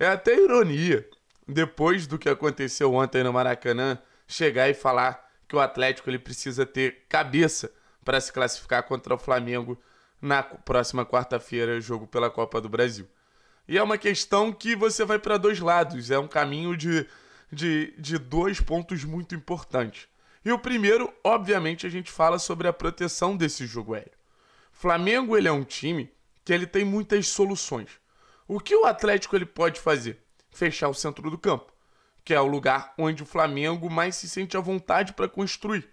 É até ironia, depois do que aconteceu ontem no Maracanã, chegar e falar que o Atlético ele precisa ter cabeça para se classificar contra o Flamengo na próxima quarta-feira, jogo pela Copa do Brasil. E é uma questão que você vai para dois lados, é um caminho de, de, de dois pontos muito importantes. E o primeiro, obviamente, a gente fala sobre a proteção desse jogo aéreo. Flamengo ele é um time que ele tem muitas soluções. O que o Atlético ele pode fazer? Fechar o centro do campo, que é o lugar onde o Flamengo mais se sente à vontade para construir.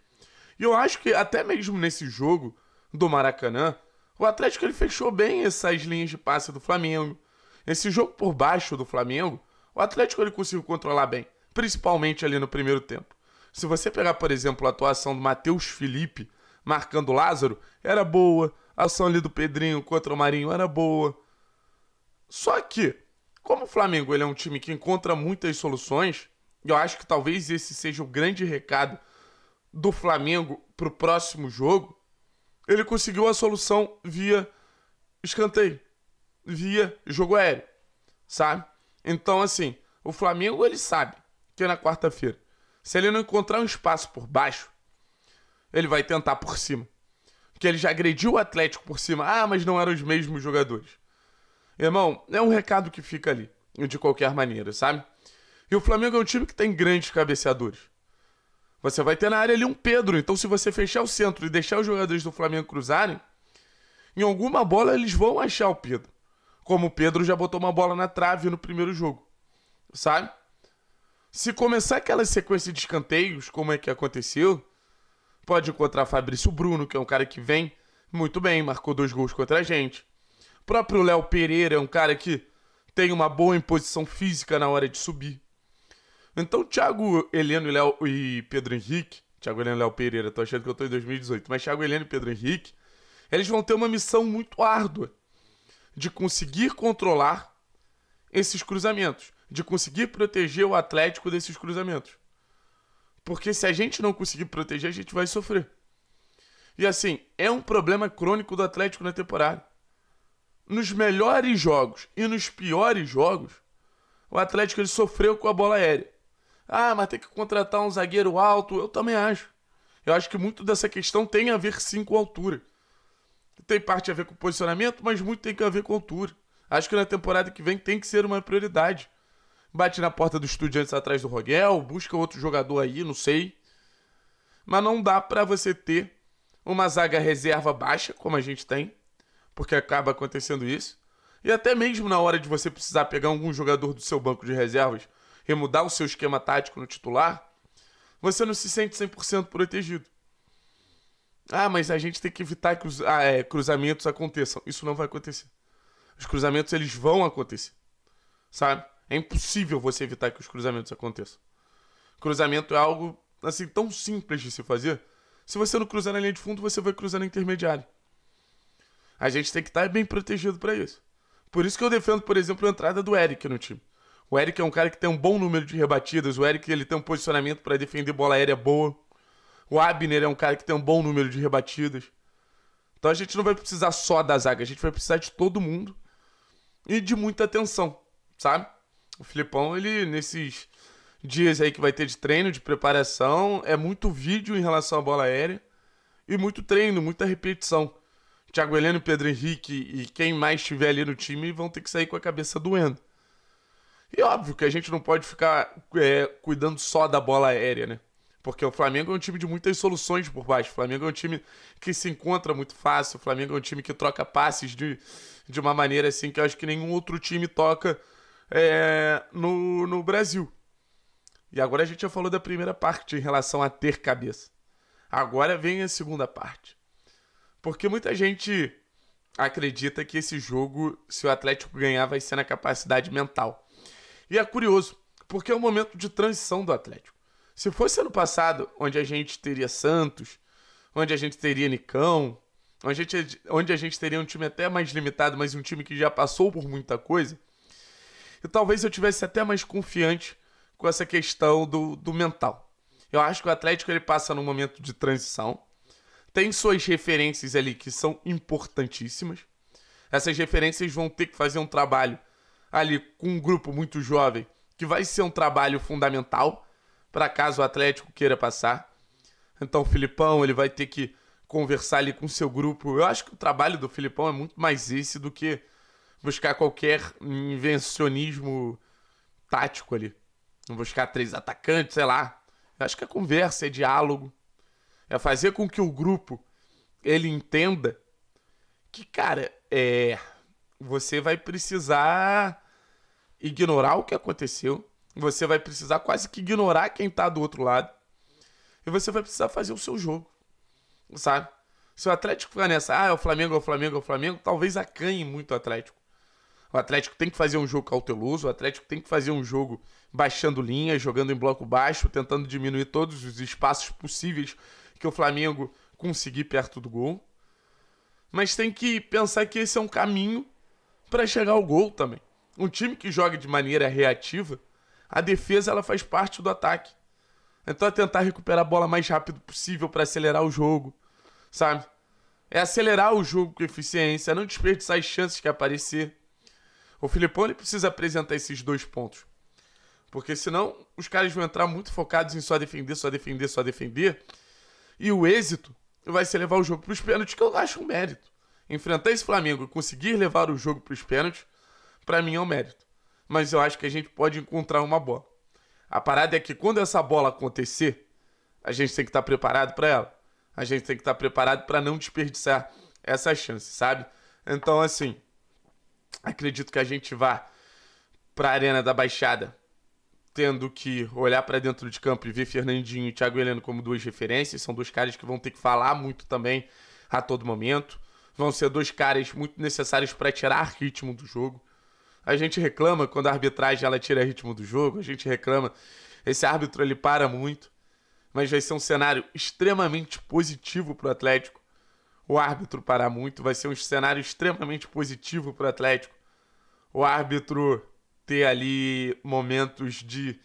E eu acho que até mesmo nesse jogo do Maracanã, o Atlético ele fechou bem essas linhas de passe do Flamengo. Esse jogo por baixo do Flamengo, o Atlético ele conseguiu controlar bem, principalmente ali no primeiro tempo. Se você pegar, por exemplo, a atuação do Matheus Felipe marcando Lázaro, era boa. A ação ali do Pedrinho contra o Marinho era boa. Só que, como o Flamengo ele é um time que encontra muitas soluções, eu acho que talvez esse seja o grande recado do Flamengo para o próximo jogo. Ele conseguiu a solução via escanteio, via jogo aéreo, sabe? Então, assim, o Flamengo ele sabe que é na quarta-feira, se ele não encontrar um espaço por baixo, ele vai tentar por cima. Que ele já agrediu o Atlético por cima. Ah, mas não eram os mesmos jogadores. Irmão, é um recado que fica ali, de qualquer maneira, sabe? E o Flamengo é um time que tem grandes cabeceadores. Você vai ter na área ali um Pedro, então se você fechar o centro e deixar os jogadores do Flamengo cruzarem, em alguma bola eles vão achar o Pedro. Como o Pedro já botou uma bola na trave no primeiro jogo, sabe? Se começar aquela sequência de escanteios, como é que aconteceu, pode encontrar Fabrício Bruno, que é um cara que vem muito bem, marcou dois gols contra a gente próprio Léo Pereira é um cara que tem uma boa imposição física na hora de subir. Então, Thiago Heleno e, Léo, e Pedro Henrique. Thiago Heleno e Léo Pereira, tô achando que eu tô em 2018. Mas Thiago Heleno e Pedro Henrique, eles vão ter uma missão muito árdua de conseguir controlar esses cruzamentos, de conseguir proteger o Atlético desses cruzamentos. Porque se a gente não conseguir proteger, a gente vai sofrer. E assim, é um problema crônico do Atlético na temporada nos melhores jogos e nos piores jogos, o Atlético ele sofreu com a bola aérea. Ah, mas tem que contratar um zagueiro alto. Eu também acho. Eu acho que muito dessa questão tem a ver sim com altura. Tem parte a ver com posicionamento, mas muito tem a ver com altura. Acho que na temporada que vem tem que ser uma prioridade. Bate na porta do Estudiantes atrás do Rogel, busca outro jogador aí, não sei. Mas não dá para você ter uma zaga reserva baixa, como a gente tem, porque acaba acontecendo isso. E até mesmo na hora de você precisar pegar algum jogador do seu banco de reservas e mudar o seu esquema tático no titular, você não se sente 100% protegido. Ah, mas a gente tem que evitar que os ah, é, cruzamentos aconteçam. Isso não vai acontecer. Os cruzamentos eles vão acontecer. Sabe? É impossível você evitar que os cruzamentos aconteçam. Cruzamento é algo assim tão simples de se fazer. Se você não cruzar na linha de fundo, você vai cruzar na intermediária. A gente tem que estar tá bem protegido para isso. Por isso que eu defendo, por exemplo, a entrada do Eric no time. O Eric é um cara que tem um bom número de rebatidas, o Eric ele tem um posicionamento para defender bola aérea boa. O Abner é um cara que tem um bom número de rebatidas. Então a gente não vai precisar só da zaga, a gente vai precisar de todo mundo e de muita atenção, sabe? O Filipão, ele nesses dias aí que vai ter de treino, de preparação, é muito vídeo em relação à bola aérea e muito treino, muita repetição. Thiago Heleno, Pedro Henrique e quem mais estiver ali no time vão ter que sair com a cabeça doendo. E óbvio que a gente não pode ficar é, cuidando só da bola aérea, né? Porque o Flamengo é um time de muitas soluções por baixo. O Flamengo é um time que se encontra muito fácil. O Flamengo é um time que troca passes de, de uma maneira assim que eu acho que nenhum outro time toca é, no, no Brasil. E agora a gente já falou da primeira parte em relação a ter cabeça. Agora vem a segunda parte. Porque muita gente acredita que esse jogo, se o Atlético ganhar, vai ser na capacidade mental. E é curioso, porque é um momento de transição do Atlético. Se fosse ano passado, onde a gente teria Santos, onde a gente teria Nicão, onde a gente, onde a gente teria um time até mais limitado, mas um time que já passou por muita coisa, e talvez eu tivesse até mais confiante com essa questão do, do mental. Eu acho que o Atlético ele passa num momento de transição tem suas referências ali que são importantíssimas. Essas referências vão ter que fazer um trabalho ali com um grupo muito jovem, que vai ser um trabalho fundamental para caso o Atlético queira passar. Então o Filipão, ele vai ter que conversar ali com seu grupo. Eu acho que o trabalho do Filipão é muito mais esse do que buscar qualquer invencionismo tático ali. Buscar três atacantes, sei lá. Eu acho que é conversa, é diálogo. É fazer com que o grupo ele entenda que, cara, é você vai precisar ignorar o que aconteceu, você vai precisar quase que ignorar quem tá do outro lado e você vai precisar fazer o seu jogo, sabe? Se o Atlético ficar nessa, ah, é o Flamengo, é o Flamengo, é o Flamengo, talvez acanhe muito o Atlético. O Atlético tem que fazer um jogo cauteloso, o Atlético tem que fazer um jogo baixando linhas, jogando em bloco baixo, tentando diminuir todos os espaços possíveis que o Flamengo conseguir perto do gol. Mas tem que pensar que esse é um caminho para chegar ao gol também. Um time que joga de maneira reativa, a defesa ela faz parte do ataque. Então é tentar recuperar a bola mais rápido possível para acelerar o jogo, sabe? É acelerar o jogo com eficiência, não desperdiçar as chances que aparecer. O Filipão ele precisa apresentar esses dois pontos. Porque senão os caras vão entrar muito focados em só defender, só defender, só defender. E o êxito vai ser levar o jogo para os pênaltis, que eu acho um mérito. Enfrentar esse Flamengo e conseguir levar o jogo para os pênaltis, para mim é um mérito. Mas eu acho que a gente pode encontrar uma bola. A parada é que quando essa bola acontecer, a gente tem que estar tá preparado para ela. A gente tem que estar tá preparado para não desperdiçar essa chance, sabe? Então, assim, acredito que a gente vá para a Arena da Baixada tendo que olhar para dentro de campo e ver Fernandinho e Thiago Heleno como duas referências. São dois caras que vão ter que falar muito também a todo momento. Vão ser dois caras muito necessários para tirar ritmo do jogo. A gente reclama quando a arbitragem ela tira ritmo do jogo, a gente reclama. Esse árbitro ele para muito, mas vai ser um cenário extremamente positivo para o Atlético. O árbitro parar muito vai ser um cenário extremamente positivo para o Atlético. O árbitro ter ali momentos de,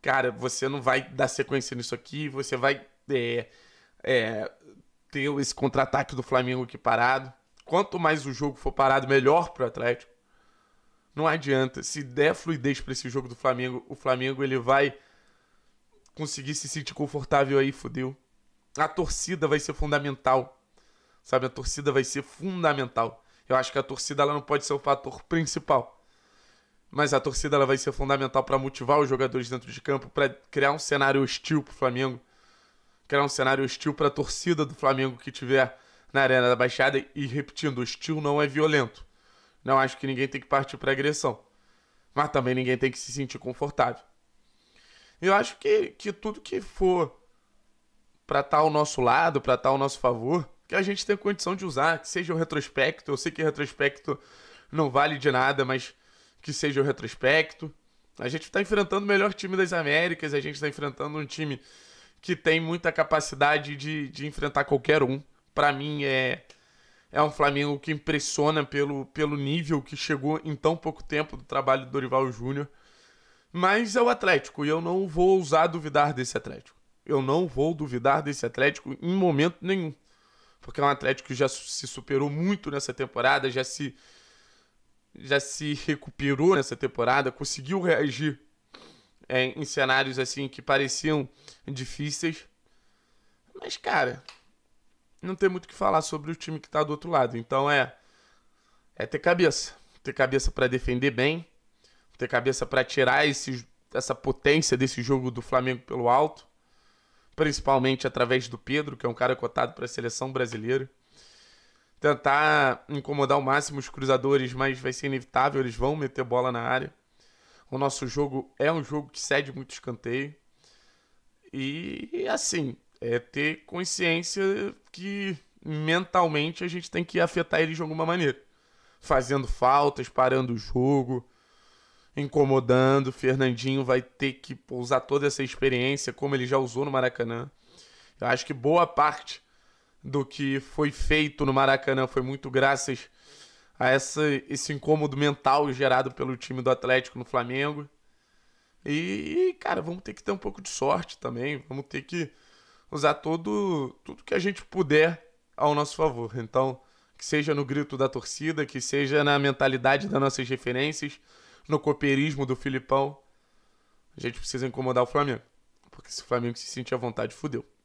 cara, você não vai dar sequência nisso aqui, você vai é, é, ter esse contra-ataque do Flamengo aqui parado. Quanto mais o jogo for parado, melhor pro Atlético. Não adianta. Se der fluidez para esse jogo do Flamengo, o Flamengo ele vai conseguir se sentir confortável aí, fodeu. A torcida vai ser fundamental. Sabe, a torcida vai ser fundamental. Eu acho que a torcida ela não pode ser o fator principal mas a torcida ela vai ser fundamental para motivar os jogadores dentro de campo, para criar um cenário hostil para o Flamengo, criar um cenário hostil para a torcida do Flamengo que tiver na Arena da Baixada. E repetindo, hostil não é violento. Não acho que ninguém tem que partir para agressão, mas também ninguém tem que se sentir confortável. Eu acho que, que tudo que for para estar tá ao nosso lado, para estar tá ao nosso favor, que a gente tenha condição de usar, que seja o retrospecto. Eu sei que retrospecto não vale de nada, mas que seja o retrospecto. A gente está enfrentando o melhor time das Américas, a gente está enfrentando um time que tem muita capacidade de, de enfrentar qualquer um. Para mim, é, é um Flamengo que impressiona pelo, pelo nível que chegou em tão pouco tempo do trabalho do Dorival Júnior. Mas é o Atlético e eu não vou ousar duvidar desse Atlético. Eu não vou duvidar desse Atlético em momento nenhum. Porque é um Atlético que já se superou muito nessa temporada, já se já se recuperou nessa temporada, conseguiu reagir é, em cenários assim que pareciam difíceis. Mas, cara, não tem muito o que falar sobre o time que tá do outro lado. Então é é ter cabeça, ter cabeça para defender bem, ter cabeça para tirar esse, essa potência desse jogo do Flamengo pelo alto, principalmente através do Pedro, que é um cara cotado para a seleção brasileira tentar incomodar o máximo os cruzadores, mas vai ser inevitável, eles vão meter bola na área. O nosso jogo é um jogo que cede muito escanteio. E assim, é ter consciência que mentalmente a gente tem que afetar eles de alguma maneira. Fazendo faltas, parando o jogo, incomodando. Fernandinho vai ter que usar toda essa experiência, como ele já usou no Maracanã. Eu acho que boa parte do que foi feito no Maracanã foi muito graças a essa, esse incômodo mental gerado pelo time do Atlético no Flamengo. E, cara, vamos ter que ter um pouco de sorte também. Vamos ter que usar todo, tudo que a gente puder ao nosso favor. Então, que seja no grito da torcida, que seja na mentalidade das nossas referências, no cooperismo do Filipão. A gente precisa incomodar o Flamengo. Porque se o Flamengo se sentir à vontade, fudeu.